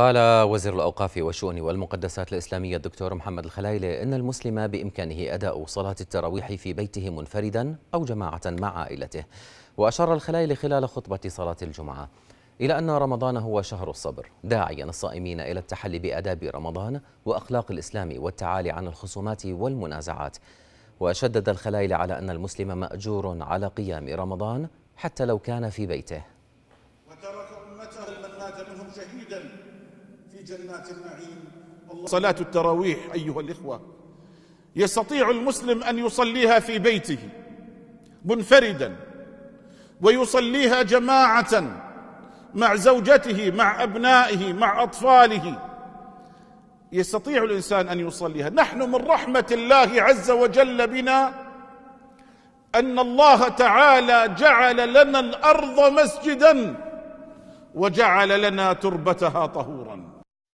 قال وزير الأوقاف والشؤون والمقدسات الإسلامية الدكتور محمد الخلايلة إن المسلم بإمكانه أداء صلاة التراويح في بيته منفردا أو جماعة مع عائلته وأشار الخلايلة خلال خطبة صلاة الجمعة إلى أن رمضان هو شهر الصبر داعيا الصائمين إلى التحلي بآداب رمضان وأخلاق الإسلام والتعالي عن الخصومات والمنازعات وشدد الخلايلة على أن المسلم مأجور على قيام رمضان حتى لو كان في بيته وترك أمته من مات منهم شهيدا في جنات النعيم صلاة التراويح أيها الإخوة يستطيع المسلم أن يصليها في بيته منفردا ويصليها جماعة مع زوجته مع أبنائه مع أطفاله يستطيع الإنسان أن يصليها نحن من رحمة الله عز وجل بنا أن الله تعالى جعل لنا الأرض مسجدا وجعل لنا تربتها طهوراً